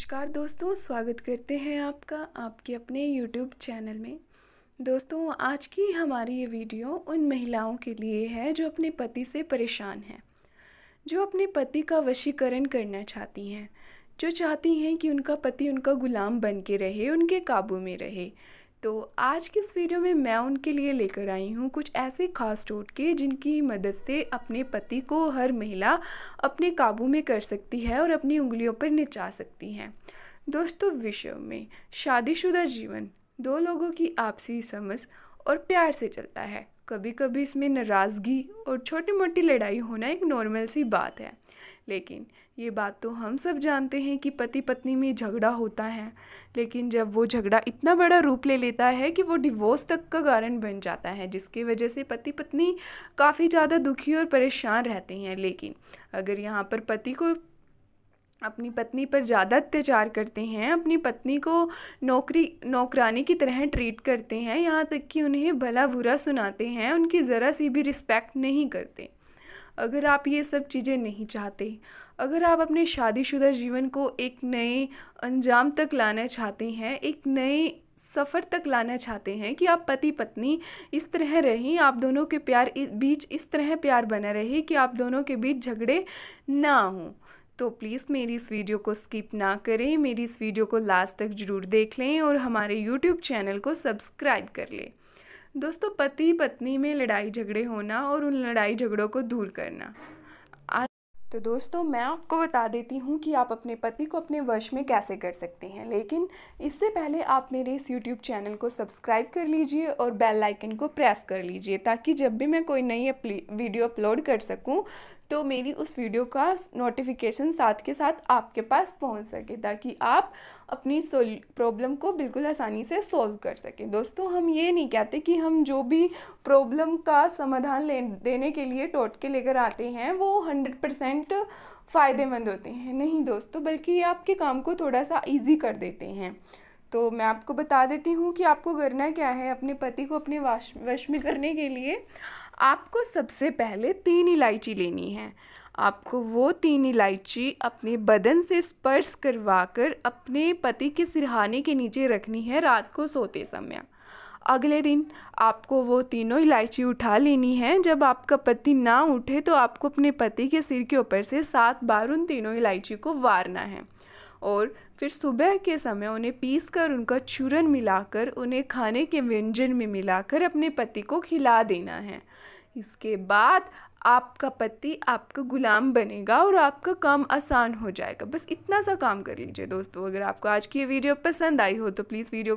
नमस्कार दोस्तों स्वागत करते हैं आपका आपके अपने यूट्यूब चैनल में दोस्तों आज की हमारी ये वीडियो उन महिलाओं के लिए है जो अपने पति से परेशान हैं जो अपने पति का वशीकरण करना चाहती हैं जो चाहती हैं कि उनका पति उनका गुलाम बन के रहे उनके काबू में रहे तो आज की इस वीडियो में मैं उनके लिए लेकर आई हूँ कुछ ऐसे खास टोटके जिनकी मदद से अपने पति को हर महिला अपने काबू में कर सकती है और अपनी उंगलियों पर नचा सकती हैं दोस्तों विषय में शादीशुदा जीवन दो लोगों की आपसी समझ और प्यार से चलता है कभी कभी इसमें नाराज़गी और छोटी मोटी लड़ाई होना एक नॉर्मल सी बात है लेकिन ये बात तो हम सब जानते हैं कि पति पत्नी में झगड़ा होता है लेकिन जब वो झगड़ा इतना बड़ा रूप ले लेता है कि वो डिवोर्स तक का कारण बन जाता है जिसकी वजह से पति पत्नी काफ़ी ज़्यादा दुखी और परेशान रहते हैं लेकिन अगर यहाँ पर पति को अपनी पत्नी पर ज़्यादा अत्याचार करते हैं अपनी पत्नी को नौकरी नौकरानी की तरह ट्रीट करते हैं यहाँ तक कि उन्हें भला बुरा सुनाते हैं उनकी ज़रा सी भी रिस्पेक्ट नहीं करते अगर आप ये सब चीज़ें नहीं चाहते अगर आप अपने शादीशुदा जीवन को एक नए अंजाम तक लाना चाहते हैं एक नए सफ़र तक लाना चाहते हैं कि आप पति पत्नी इस तरह रहें आप दोनों के प्यार बीच इस तरह प्यार बना रहे कि आप दोनों के बीच झगड़े ना हों तो प्लीज़ मेरी इस वीडियो को स्किप ना करें मेरी इस वीडियो को लास्ट तक ज़रूर देख लें और हमारे यूट्यूब चैनल को सब्सक्राइब कर लें दोस्तों पति पत्नी में लड़ाई झगड़े होना और उन लड़ाई झगड़ों को दूर करना तो दोस्तों मैं आपको बता देती हूँ कि आप अपने पति को अपने वश में कैसे कर सकते हैं लेकिन इससे पहले आप मेरे इस YouTube चैनल को सब्सक्राइब कर लीजिए और बेल आइकन को प्रेस कर लीजिए ताकि जब भी मैं कोई नई वीडियो अपलोड कर सकूँ तो मेरी उस वीडियो का नोटिफिकेशन साथ के साथ आपके पास पहुंच सके ताकि आप अपनी प्रॉब्लम को बिल्कुल आसानी से सॉल्व कर सकें दोस्तों हम ये नहीं कहते कि हम जो भी प्रॉब्लम का समाधान ले देने के लिए टोट के लेकर आते हैं वो हंड्रेड परसेंट फ़ायदेमंद होते हैं नहीं दोस्तों बल्कि ये आपके काम को थोड़ा सा ईजी कर देते हैं तो मैं आपको बता देती हूँ कि आपको करना क्या है अपने पति को अपने वाश वश में करने के लिए आपको सबसे पहले तीन इलायची लेनी है आपको वो तीन इलायची अपने बदन से स्पर्श करवा कर अपने पति के सिरहाने के नीचे रखनी है रात को सोते समय अगले दिन आपको वो तीनों इलायची उठा लेनी है जब आपका पति ना उठे तो आपको अपने पति के सिर के ऊपर से सात बार उन तीनों इलायची को वारना है और फिर सुबह के समय उन्हें पीस कर उनका चूरन मिलाकर उन्हें खाने के व्यंजन में मिलाकर अपने पति को खिला देना है इसके बाद आपका पति आपका गुलाम बनेगा और आपका काम आसान हो जाएगा बस इतना सा काम कर लीजिए दोस्तों अगर आपको आज की ये वीडियो पसंद आई हो तो प्लीज़ वीडियो को